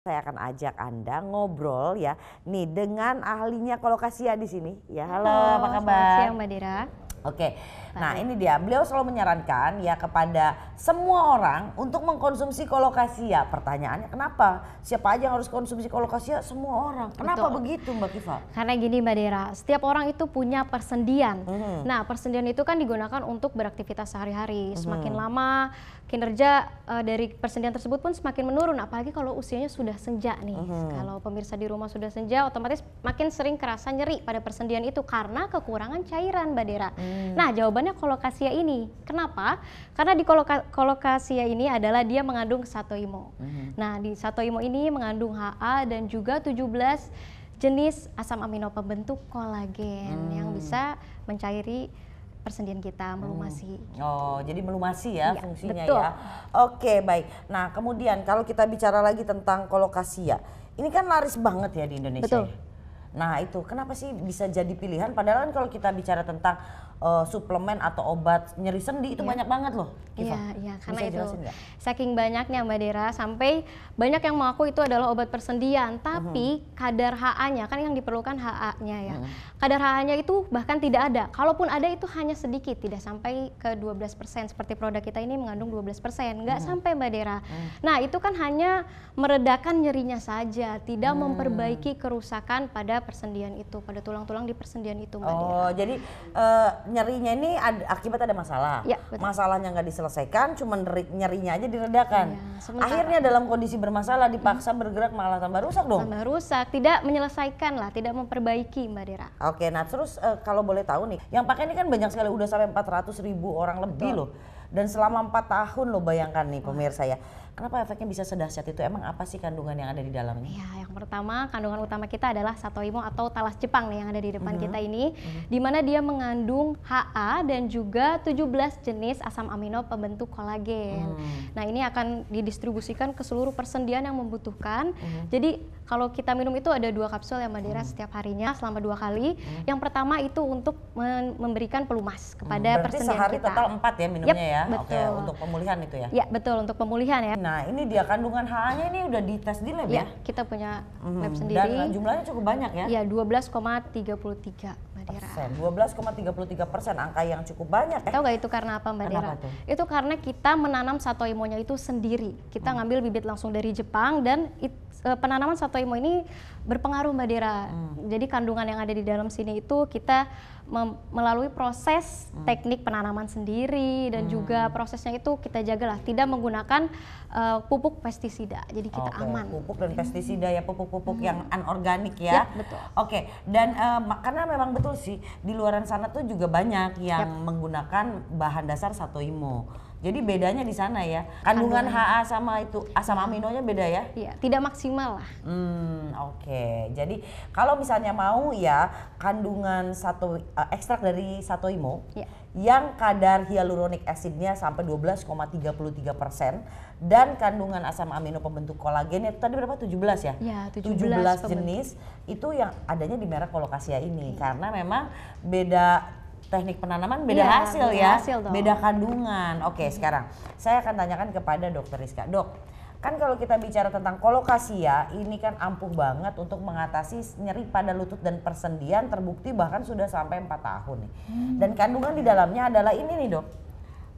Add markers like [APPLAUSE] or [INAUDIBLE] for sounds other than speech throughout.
saya akan ajak Anda ngobrol ya nih dengan ahlinya kalau ya di sini. Ya, halo, halo apa kabar? siang Mbak Dira. Oke. Okay. Nah ini dia, beliau selalu menyarankan ya kepada semua orang untuk mengkonsumsi kolokasia. Ya, pertanyaannya kenapa? Siapa aja yang harus konsumsi kolokasia? Ya, semua orang. Kenapa Betul. begitu Mbak Kiva? Karena gini Mbak Dera, setiap orang itu punya persendian. Hmm. Nah persendian itu kan digunakan untuk beraktivitas sehari-hari. Mhm. Semakin hmm. lama kinerja uh, dari persendian tersebut pun semakin menurun. Apalagi kalau usianya sudah senja nih. Hmm. Kalau pemirsa di rumah sudah senja, otomatis makin sering kerasa nyeri pada persendian itu karena kekurangan cairan Mbak Dera. Hmm. Nah jawaban jawabannya kolokasia ini. Kenapa? Karena di koloka, kolokasia ini adalah dia mengandung satoimo. Mm-hmm. Nah, di satoimo ini mengandung HA dan juga 17 jenis asam amino pembentuk kolagen hmm. yang bisa mencairi persendian kita hmm. melumasi. Hmm. Gitu. Oh, jadi melumasi ya, ya fungsinya betul. ya. Oke, baik. Nah, kemudian kalau kita bicara lagi tentang kolokasia, ini kan laris banget ya di Indonesia. Betul. Ya? Nah, itu kenapa sih bisa jadi pilihan padahal kan kalau kita bicara tentang uh, suplemen atau obat nyeri sendi itu ya. banyak banget loh. Iya, iya karena itu gak? saking banyaknya Mbak Dera sampai banyak yang mengaku itu adalah obat persendian, tapi mhm. kadar HA-nya kan yang diperlukan HA-nya ya. Mhm. Kadar HA-nya itu bahkan tidak ada. Kalaupun ada itu hanya sedikit, tidak sampai ke 12% seperti produk kita ini mengandung 12%, nggak persen, hmm sampai Mbak Dera. Mhm. Nah, itu kan hanya meredakan nyerinya saja, tidak memperbaiki kerusakan pada persendian itu, pada tulang-tulang di persendian itu Mbak oh, Dera. Oh, jadi uh, nyerinya ini ad, akibat ada masalah. Ya, betul. Masalahnya nggak diselesaikan, cuma nyerinya aja diredakan. Ya, Akhirnya dalam kondisi bermasalah dipaksa hmm. bergerak malah tambah rusak dong. Tambah rusak, tidak menyelesaikan lah, tidak memperbaiki Mbak Dira. Oke, nah terus uh, kalau boleh tahu nih, yang pakai ini kan banyak sekali, udah sampai 400 ribu orang lebih betul. loh. Dan selama 4 tahun loh bayangkan nih pemirsa ya. Kenapa efeknya bisa sedahsyat itu? Emang apa sih kandungan yang ada di dalamnya? Ya, yang pertama kandungan utama kita adalah satoimo atau talas Jepang nih yang ada di depan mm -hmm. kita ini, mm -hmm. di mana dia mengandung HA dan juga 17 jenis asam amino pembentuk kolagen. Mm. Nah, ini akan didistribusikan ke seluruh persendian yang membutuhkan. Mm -hmm. Jadi kalau kita minum itu ada dua kapsul yang Madera hmm. setiap harinya selama dua kali. Hmm. Yang pertama itu untuk memberikan pelumas kepada hmm. Berarti persendian sehari total empat ya minumnya yep, ya. Betul. Oke, untuk pemulihan itu ya. Ya, betul untuk pemulihan ya. Nah, ini dia kandungan HA-nya ini udah dites di lab ya? ya? kita punya hmm. sendiri. Dan jumlahnya cukup banyak ya? Iya, 12,33 Mbak Dera. 12,33 persen, angka yang cukup banyak. Eh. Tahu nggak itu karena apa Mbak Dera? Itu? itu karena kita menanam satoimonya itu sendiri. Kita hmm. ngambil bibit langsung dari Jepang dan itu Eh, penanaman sotoimo ini berpengaruh Mbak Dira. Hmm. Jadi kandungan yang ada di dalam sini itu kita melalui proses hmm. teknik penanaman sendiri dan hmm. juga prosesnya itu kita jagalah tidak menggunakan uh, pupuk pestisida. Jadi kita okay. aman. Pupuk dan pestisida ya pupuk-pupuk hmm. yang anorganik ya. Yep, betul. Oke, okay. dan uh, karena memang betul sih di luaran sana tuh juga banyak yang yep. menggunakan bahan dasar satoimo jadi bedanya di sana ya. Kandungan, Kandungan HA sama itu asam aminonya beda ya? Iya, tidak maksimal lah. Hmm, oke. Okay. Jadi kalau misalnya mau ya kandungan satu uh, ekstrak dari imo ya. yang kadar hyaluronic acidnya sampai 12,33 persen dan kandungan asam amino pembentuk kolagen kolagennya tadi berapa 17 ya? Iya, 17, 17 jenis pembentuk. itu yang adanya di merek kolokasia ini ya. karena memang beda teknik penanaman beda ya, hasil beda ya, hasil beda kandungan. Oke, okay, sekarang saya akan tanyakan kepada Dokter Rizka. Dok, kan kalau kita bicara tentang kolokasia ya, ini kan ampuh banget untuk mengatasi nyeri pada lutut dan persendian terbukti bahkan sudah sampai 4 tahun nih. Hmm. Dan kandungan di dalamnya adalah ini nih, Dok.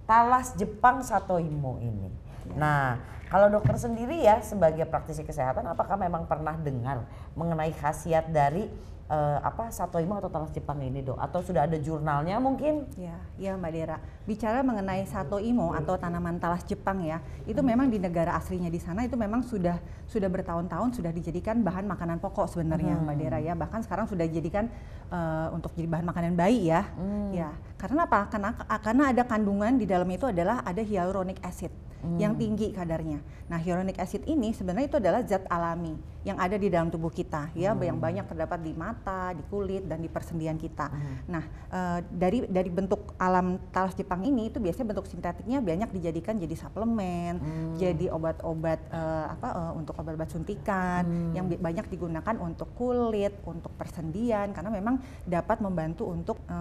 Talas Jepang Satoimo ini. Ya. Nah, kalau dokter sendiri ya sebagai praktisi kesehatan apakah memang pernah dengar mengenai khasiat dari uh, apa satoimo atau Talas Jepang ini dok? Atau sudah ada jurnalnya mungkin? Ya, ya Mbak Dera. Bicara mengenai satoimo atau tanaman talas Jepang ya, itu hmm. memang di negara aslinya di sana itu memang sudah sudah bertahun-tahun sudah dijadikan bahan makanan pokok sebenarnya hmm. Mbak Dera hmm. ya. Bahkan sekarang sudah dijadikan uh, untuk jadi bahan makanan bayi ya. Hmm. Ya, karena apa? Karena karena ada kandungan di dalamnya itu adalah ada hyaluronic acid hmm. yang tinggi kadarnya. Nah, hyaluronic acid ini sebenarnya itu adalah zat alami yang ada di dalam tubuh kita ya, hmm. yang banyak terdapat di mata, di kulit dan di persendian kita. Hmm. Nah, e, dari dari bentuk alam talas Jepang ini itu biasanya bentuk sintetiknya banyak dijadikan jadi suplemen, hmm. jadi obat-obat e, apa e, untuk obat-obat suntikan hmm. yang banyak digunakan untuk kulit, untuk persendian karena memang dapat membantu untuk e,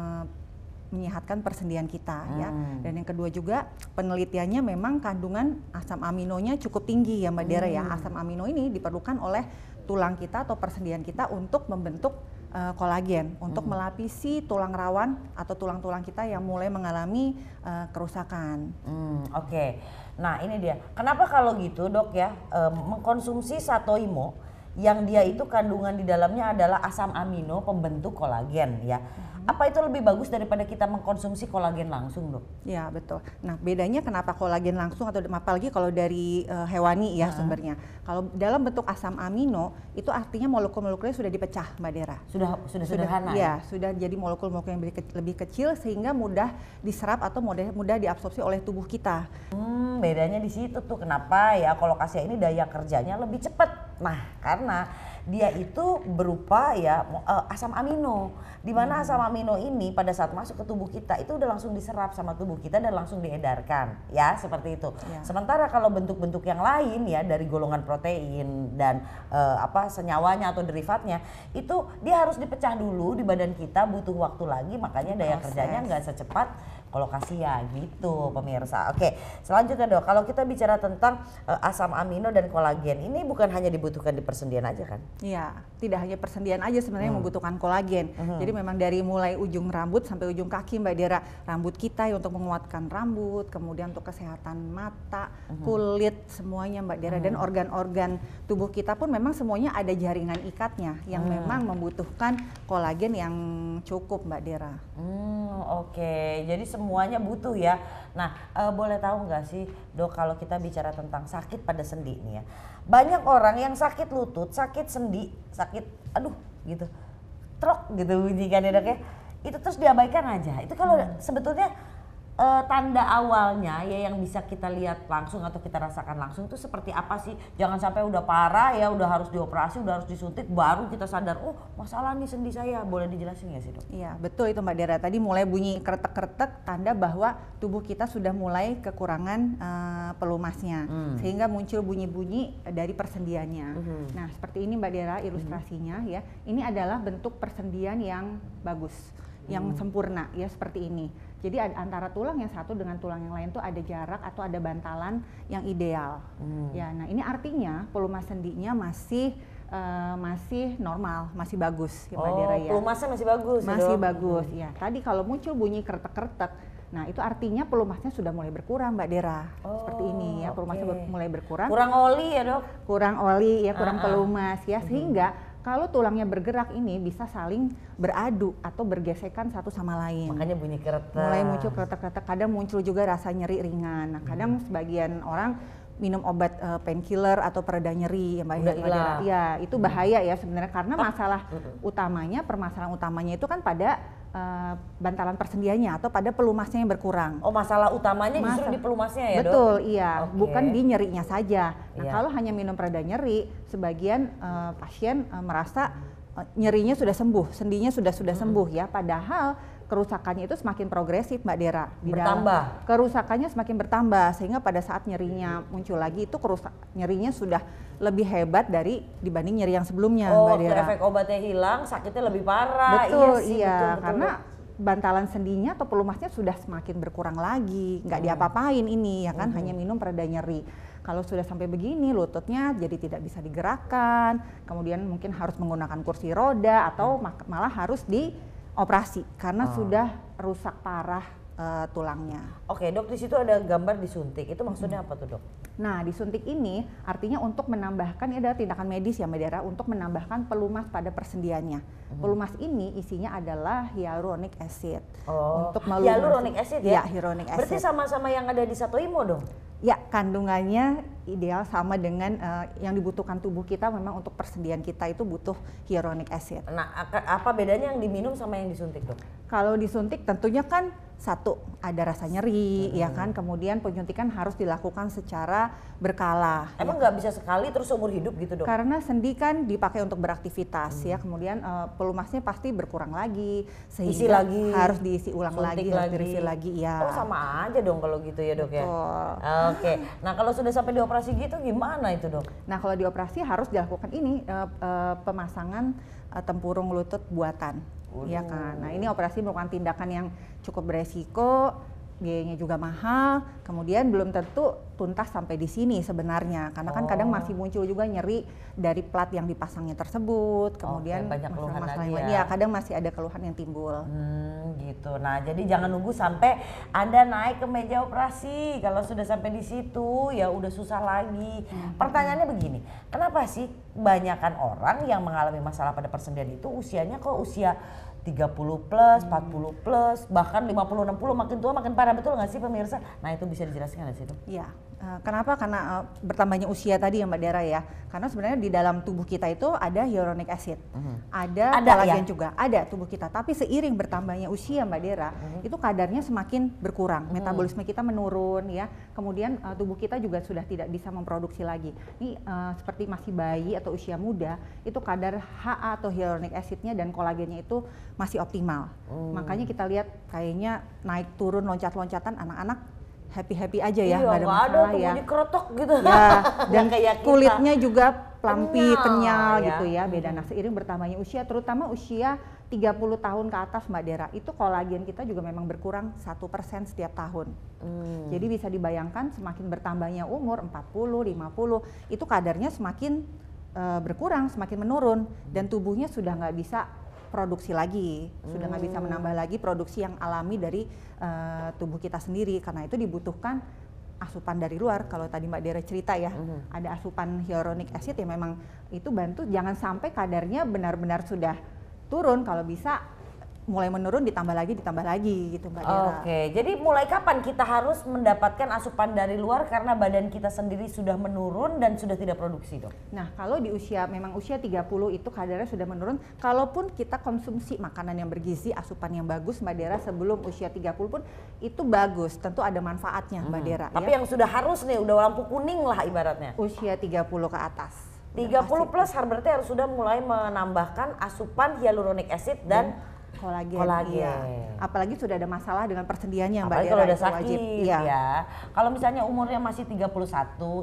menyehatkan persendian kita ya. hmm. ya. Dan yang kedua juga penelitiannya memang kandungan asam aminonya cukup tinggi ya Mbak Dera ya. hmm. ya. Asam amino ini diperlukan oleh tulang kita atau persendian kita untuk membentuk uh, kolagen untuk hmm. melapisi tulang rawan atau tulang-tulang kita yang mulai mengalami uh, kerusakan. Hmm, Oke, okay. nah ini dia. Kenapa kalau gitu dok ya um, mengkonsumsi satoimo yang dia itu kandungan di dalamnya adalah asam amino pembentuk kolagen ya. Hmm. Apa itu lebih bagus daripada kita mengkonsumsi kolagen langsung dok? Ya betul. Nah bedanya kenapa kolagen langsung atau apalagi kalau dari uh, hewani ya hmm. sumbernya. Kalau dalam bentuk asam amino itu artinya molekul-molekulnya sudah dipecah mbak Dera. Sudah sudah sederhana. Sudah, iya, ya sudah jadi molekul-molekul yang lebih kecil sehingga mudah diserap atau mudah mudah diabsorpsi oleh tubuh kita. Hmm bedanya di situ tuh kenapa ya kalau kasih ini daya kerjanya lebih cepat Nah, karena dia itu berupa ya eh, asam amino. Di mana hmm. asam amino ini pada saat masuk ke tubuh kita itu udah langsung diserap sama tubuh kita dan langsung diedarkan, ya seperti itu. Ya. Sementara kalau bentuk-bentuk yang lain ya dari golongan protein dan uh, apa senyawanya atau derivatnya itu dia harus dipecah dulu di badan kita butuh waktu lagi makanya daya Proses. kerjanya nggak secepat kalau ya gitu pemirsa. Oke, selanjutnya dok, kalau kita bicara tentang uh, asam amino dan kolagen, ini bukan hanya dibutuhkan di persendian aja kan? Iya, tidak hanya persendian aja sebenarnya hmm. membutuhkan kolagen. Hmm. Jadi memang dari mulai ujung rambut sampai ujung kaki Mbak Dera, rambut kita ya untuk menguatkan rambut, kemudian untuk kesehatan mata, hmm. kulit, semuanya Mbak Dera hmm. dan organ-organ tubuh kita pun memang semuanya ada jaringan ikatnya yang hmm. memang membutuhkan kolagen yang cukup Mbak Dera. Hmm, oke. Okay. Jadi semuanya butuh ya. Nah, e, boleh tahu nggak sih dok kalau kita bicara tentang sakit pada sendi nih ya. Banyak orang yang sakit lutut, sakit sendi, sakit aduh gitu. Trok gitu ini kan ya dok ya. Itu terus diabaikan aja. Itu kalau hmm. sebetulnya uh, tanda awalnya ya yang bisa kita lihat langsung atau kita rasakan langsung itu seperti apa sih? Jangan sampai udah parah ya, udah harus dioperasi, udah harus disuntik, baru kita sadar, oh masalah nih sendi saya. Boleh dijelasin ya sih dok? Iya betul itu Mbak Dera. Tadi mulai bunyi kretek-kretek tanda bahwa tubuh kita sudah mulai kekurangan uh, pelumasnya, hmm. sehingga muncul bunyi-bunyi dari persendiannya. Hmm. Nah seperti ini Mbak Dera ilustrasinya hmm. ya. Ini adalah bentuk persendian yang bagus yang hmm. sempurna ya seperti ini. Jadi antara tulang yang satu dengan tulang yang lain tuh ada jarak atau ada bantalan yang ideal. Hmm. Ya, nah ini artinya pelumas sendinya masih uh, masih normal, masih bagus ya oh, Dera ya. pelumasnya masih bagus. Ya, masih ya bagus hmm. ya. Tadi kalau muncul bunyi kertek-kertek, nah itu artinya pelumasnya sudah mulai berkurang Mbak Dera. Oh, Seperti ini ya, oh, pelumasnya okay. mulai berkurang. Kurang oli ya, Dok. Kurang oli ya, kurang uh -uh. pelumas ya, hmm. sehingga kalau tulangnya bergerak ini bisa saling beradu atau bergesekan satu sama lain. Makanya bunyi keretak. Mulai muncul keretak-keretak. kadang muncul juga rasa nyeri ringan. Nah, kadang hmm. sebagian orang minum obat uh, painkiller atau pereda nyeri ya mbak ya, Udah ya, ya itu hmm. bahaya ya sebenarnya karena masalah hmm. utamanya permasalahan utamanya itu kan pada uh, bantalan persendiannya atau pada pelumasnya yang berkurang. Oh, masalah utamanya Masa. justru di pelumasnya ya, Betul, dok? iya. Okay. Bukan di nyerinya saja. Nah, yeah. kalau hanya minum pereda nyeri, sebagian uh, pasien uh, merasa uh, nyerinya sudah sembuh, sendinya sudah sudah hmm. sembuh ya. Padahal kerusakannya itu semakin progresif Mbak Dera. Di bertambah. Dalam, kerusakannya semakin bertambah sehingga pada saat nyerinya muncul lagi itu kerusak nyerinya sudah lebih hebat dari dibanding nyeri yang sebelumnya oh, Mbak Dera. Oh, efek obatnya hilang, sakitnya lebih parah. Iya betul, iya, sih, iya betul, betul. karena bantalan sendinya atau pelumasnya sudah semakin berkurang lagi, nggak hmm. diapa-apain ini ya kan, hmm. hanya minum pereda nyeri. Kalau sudah sampai begini, lututnya jadi tidak bisa digerakkan, kemudian mungkin harus menggunakan kursi roda atau hmm. malah harus di operasi karena hmm. sudah rusak parah uh, tulangnya. Oke, dok di situ ada gambar disuntik. Itu maksudnya hmm. apa tuh, dok? Nah, disuntik ini artinya untuk menambahkan ini adalah tindakan medis ya medera untuk menambahkan pelumas pada persendiannya. Hmm. Pelumas ini isinya adalah hyaluronic acid. Oh. Untuk melumasi. Hyaluronic acid ya? Ya, hyaluronic acid. Berarti sama-sama yang ada di satu imo dong? Ya, kandungannya ideal sama dengan uh, yang dibutuhkan tubuh kita memang untuk persendian kita itu butuh hyaluronic acid. Nah, apa bedanya yang diminum sama yang disuntik dok? Kalau disuntik tentunya kan satu ada rasa nyeri hmm. ya kan kemudian penyuntikan harus dilakukan secara berkala ya emang kan? nggak ya. bisa sekali terus umur hidup gitu dong karena sendi kan dipakai untuk beraktivitas hmm. ya mm. kemudian uh, pelumasnya pasti berkurang lagi sehingga Isi lagi. harus diisi ulang lagi, lagi. harus diisi lagi ya oh sama aja dong kalau gitu ya dok ya oh. oke okay. nah kalau sudah sampai dioperasi gitu gimana itu dok nah kalau dioperasi harus dilakukan ini uh, uh, pemasangan uh, tempurung lutut buatan Iya kan. Nah ini operasi merupakan tindakan yang cukup beresiko, biayanya juga mahal, kemudian belum tentu tuntas sampai di sini sebenarnya, karena oh. kan kadang oh. masih muncul juga nyeri dari plat yang dipasangnya tersebut, kemudian oh, banyak keluhan masalah lagi Iya, ya. kadang masih ada keluhan yang timbul. Hmm gitu. Nah, jadi jangan nunggu sampai Anda naik ke meja operasi. Kalau sudah sampai di situ ya udah susah lagi. Hmm. Pertanyaannya begini, kenapa sih banyakkan orang yang mengalami masalah pada persendian itu usianya kok usia 30 plus, hmm. empat 40 plus, bahkan 50 60 makin tua makin parah betul nggak sih pemirsa? Nah, itu bisa dijelaskan dari situ. Iya. Eh, kenapa? Karena uh, bertambahnya usia tadi ya Mbak Dara ya. Karena sebenarnya di dalam tubuh kita itu ada hyaluronic acid, mm-hmm. ada, ada kolagen ya? juga, ada tubuh kita. Tapi seiring bertambahnya usia Mbak Dera, mm-hmm. itu kadarnya semakin berkurang, mm-hmm. metabolisme kita menurun ya. Kemudian uh, tubuh kita juga sudah tidak bisa memproduksi lagi. Ini uh, seperti masih bayi atau usia muda, itu kadar HA atau hyaluronic acidnya dan kolagennya itu masih optimal. Mm. Makanya kita lihat kayaknya naik turun loncat-loncatan anak-anak happy happy aja ya iya, nggak ada masalah ada, ya dikerotok gitu ya [LAUGHS] dan kayak kita. kulitnya juga plampi kenyal, kenyal ya. gitu ya beda hmm. nah seiring bertambahnya usia terutama usia 30 tahun ke atas Mbak Dera itu kolagen kita juga memang berkurang satu persen setiap tahun hmm. jadi bisa dibayangkan semakin bertambahnya umur 40 50 itu kadarnya semakin eh, berkurang semakin menurun dan tubuhnya sudah nggak bisa produksi lagi, sudah nggak bisa hmm. menambah lagi produksi yang alami dari uh, tubuh kita sendiri karena itu dibutuhkan asupan dari luar. Kalau tadi Mbak Dera cerita ya, hmm ada asupan hyaluronic acid ya memang itu bantu jangan sampai kadarnya benar-benar sudah turun kalau bisa mulai menurun ditambah lagi ditambah lagi gitu mbak Dera. Oke, jadi mulai kapan kita harus mendapatkan asupan dari luar karena badan kita sendiri sudah menurun dan sudah tidak produksi dok? Nah kalau di usia memang usia 30 itu kadarnya sudah menurun, kalaupun kita konsumsi makanan yang bergizi, asupan yang bagus mbak Dera sebelum usia 30 pun itu bagus, tentu ada manfaatnya mbak hmm. Dera. Tapi ya. yang sudah harus nih, udah lampu kuning lah ibaratnya. Usia 30 ke atas. 30 plus harus sudah mulai menambahkan asupan hyaluronic acid dan hmm kolagen, kolagen. Iya. apalagi sudah ada masalah dengan persendiannya apalagi mbak kalau sudah sakit ya, ya. kalau misalnya umurnya masih 31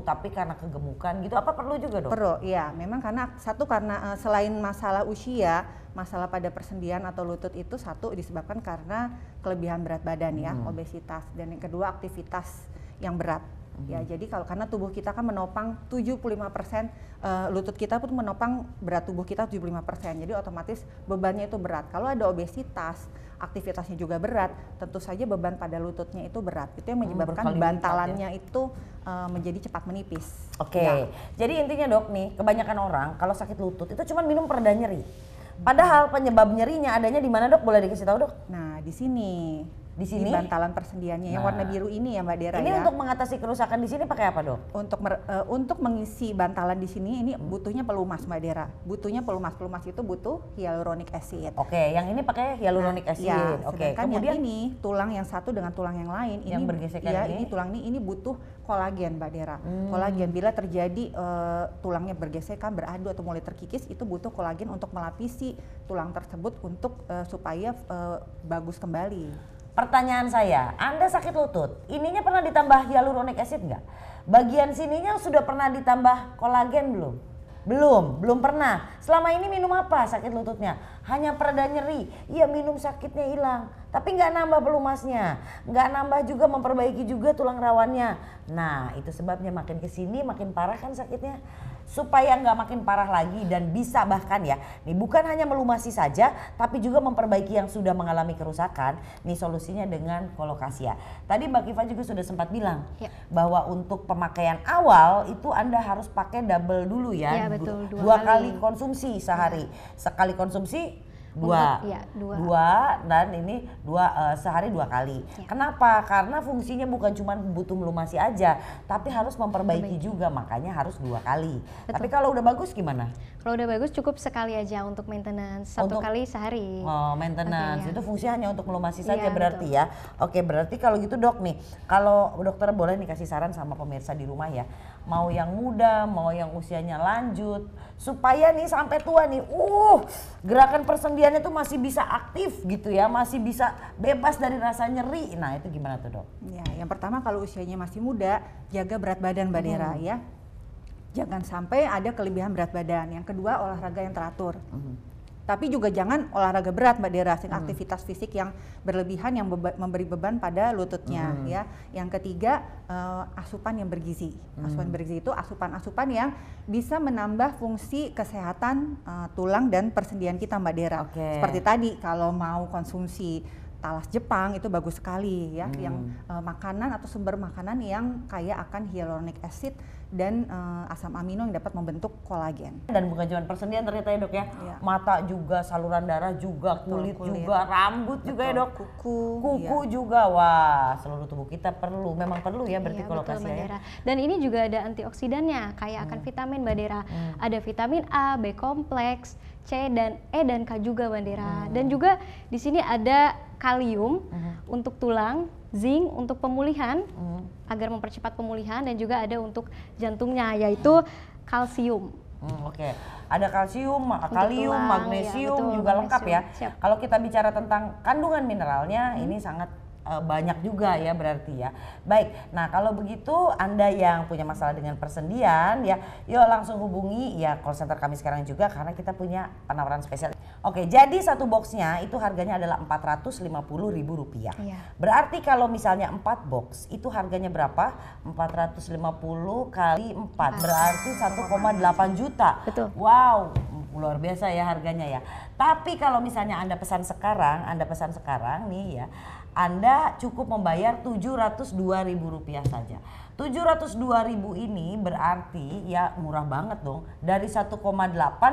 tapi karena kegemukan gitu apa perlu juga dong? perlu ya memang karena satu karena eh, selain masalah usia masalah pada persendian atau lutut itu satu disebabkan karena kelebihan berat badan ya hmm. obesitas dan yang kedua aktivitas yang berat Ya, hmm. Ya, jadi kalau karena tubuh kita kan menopang 75% persen uh, lutut kita pun menopang berat tubuh kita 75%. Jadi otomatis bebannya itu berat. Kalau ada obesitas, aktivitasnya juga berat, tentu saja beban pada lututnya itu berat. Itu yang hmm, menyebabkan hmm, bantalannya ya. itu uh, menjadi cepat menipis. Oke. Okay. Ya. Jadi intinya Dok nih, kebanyakan orang kalau sakit lutut itu cuma minum pereda nyeri. Hmm. Padahal penyebab nyerinya adanya di mana Dok? Boleh dikasih tahu Dok? Nah, di sini di sini di bantalan persendiannya ya, nah. yang warna biru ini ya Mbak Dera. Ini ya. untuk mengatasi kerusakan di sini pakai apa dok? Untuk mer, uh, untuk mengisi bantalan di sini ini hmm. butuhnya pelumas Mbak Dera. Butuhnya pelumas pelumas itu butuh hyaluronic acid. Oke, okay, yang ini pakai hyaluronic nah, ya, acid. Ya, Oke. Okay. Kemudian yang ini tulang yang satu dengan tulang yang lain ini bergesekan ya, ini. ini tulang ini ini butuh kolagen Mbak Dera. Hmm. Kolagen bila terjadi uh, tulangnya bergesekan beradu atau mulai terkikis itu butuh kolagen untuk melapisi tulang tersebut untuk uh, supaya uh, bagus kembali. Pertanyaan saya, Anda sakit lutut, ininya pernah ditambah hyaluronic acid nggak? Bagian sininya sudah pernah ditambah kolagen belum? Belum, belum pernah. Selama ini minum apa sakit lututnya? Hanya pereda nyeri. Iya minum sakitnya hilang. Tapi nggak nambah pelumasnya. Nggak nambah juga memperbaiki juga tulang rawannya. Nah itu sebabnya makin kesini makin parah kan sakitnya supaya nggak makin parah lagi dan bisa bahkan ya nih bukan hanya melumasi saja tapi juga memperbaiki yang sudah mengalami kerusakan nih solusinya dengan kolokasia ya. tadi Mbak Kiva juga sudah sempat bilang ya. bahwa untuk pemakaian awal itu Anda harus pakai double dulu ya, ya betul, dua, dua kali. konsumsi sehari sekali konsumsi dua, ya, dua, dua dan ini dua uh, sehari dua kali. Ya. Kenapa? Karena fungsinya bukan cuma butuh melumasi aja, tapi harus memperbaiki Perbaiki. juga, makanya harus dua kali. Betul. Tapi kalau udah bagus gimana? Kalau udah bagus cukup sekali aja untuk maintenance satu untuk, kali sehari. Oh, maintenance okay, ya. itu fungsinya hanya untuk melumasi ya, saja berarti betul. ya. Oke, berarti kalau gitu dok nih, kalau dokter boleh nih kasih saran sama pemirsa di rumah ya mau yang muda, mau yang usianya lanjut, supaya nih sampai tua nih, uh, gerakan persendiannya tuh masih bisa aktif gitu ya, masih bisa bebas dari rasa nyeri. Nah itu gimana tuh dok? Ya, yang pertama kalau usianya masih muda, jaga berat badan Mbak Dera hmm. ya. Jangan sampai ada kelebihan berat badan. Yang kedua olahraga yang teratur. Hmm tapi juga jangan olahraga berat Mbak Dera, hmm. aktivitas fisik yang berlebihan yang beba memberi beban pada lututnya hmm. ya. Yang ketiga uh, asupan yang bergizi. Hmm. Asupan bergizi itu asupan-asupan yang bisa menambah fungsi kesehatan uh, tulang dan persendian kita Mbak Dera. Okay. Seperti tadi kalau mau konsumsi talas Jepang itu bagus sekali ya hmm. yang uh, makanan atau sumber makanan yang kaya akan hyaluronic acid dan uh, asam amino yang dapat membentuk kolagen. Dan bukan cuma persendian ternyata ya dok ya, ya. mata juga, saluran darah juga, kulit, kulit juga, rambut Betul. juga ya dok, kuku, kuku ya. juga, wah seluruh tubuh kita perlu, memang perlu ya berarti iya, ya, kolokasi ya. Dan ini juga ada antioksidannya, kaya hmm. akan vitamin badera, hmm. ada vitamin A, B kompleks, C dan E dan K juga bandera Hmm. Dan juga di sini ada kalium uh-huh. untuk tulang, zinc untuk pemulihan uh-huh. agar mempercepat pemulihan dan juga ada untuk jantungnya yaitu kalsium. Hmm, Oke, okay. ada kalsium, kalium, tulang, ya, magnesium ya, betul, juga magnesium. lengkap ya. Kalau kita bicara tentang kandungan mineralnya, hmm. ini sangat Eh, banyak juga ya berarti ya. Baik, nah kalau begitu Anda yang punya masalah dengan persendian ya, yuk langsung hubungi ya call center kami sekarang juga karena kita punya penawaran spesial. Oke, jadi satu boxnya itu harganya adalah Rp450.000. Iya. Berarti kalau misalnya empat box itu harganya berapa? empat ratus lima puluh kali empat berarti 1,8 juta. Betul. Wow, luar biasa ya harganya ya. Tapi kalau misalnya Anda pesan sekarang, Anda pesan sekarang nih ya, anda cukup membayar Rp702.000 saja. rp 702.000 ini berarti ya murah banget dong. Dari 1,8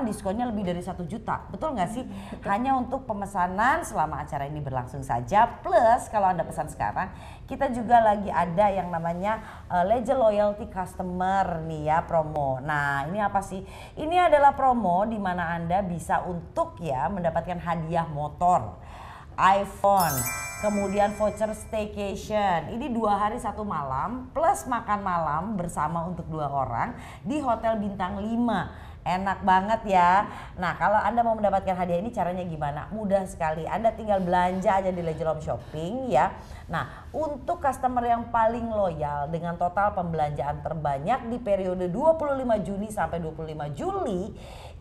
diskonnya lebih dari 1 juta. Betul nggak sih? Hanya untuk pemesanan selama acara ini berlangsung saja. Plus kalau Anda pesan sekarang, kita juga lagi ada yang namanya uh, eh, Ledger Loyalty Customer nih ya promo. Nah, ini apa sih? Ini adalah promo di mana Anda bisa untuk ya mendapatkan hadiah motor iPhone, kemudian voucher staycation. Ini dua hari satu malam plus makan malam bersama untuk dua orang di Hotel Bintang 5. Enak banget ya. Nah kalau Anda mau mendapatkan hadiah ini caranya gimana? Mudah sekali. Anda tinggal belanja aja di Legend Home Shopping ya. Nah untuk customer yang paling loyal dengan total pembelanjaan terbanyak di periode 25 Juni sampai 25 Juli.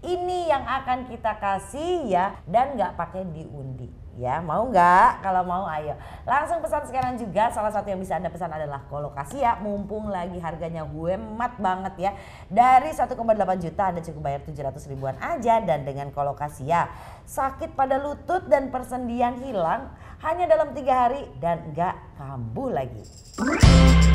Ini yang akan kita kasih ya dan nggak pakai diundi. Ya, mau nggak? Kalau mau ayo. Langsung pesan sekarang juga. Salah satu yang bisa Anda pesan adalah kolokasi ya. Mumpung lagi harganya gue hemat banget ya. Dari 1,8 juta Anda cukup bayar 700 ribuan aja. Dan dengan kolokasi ya. Sakit pada lutut dan persendian hilang hanya dalam tiga hari dan nggak kambuh lagi.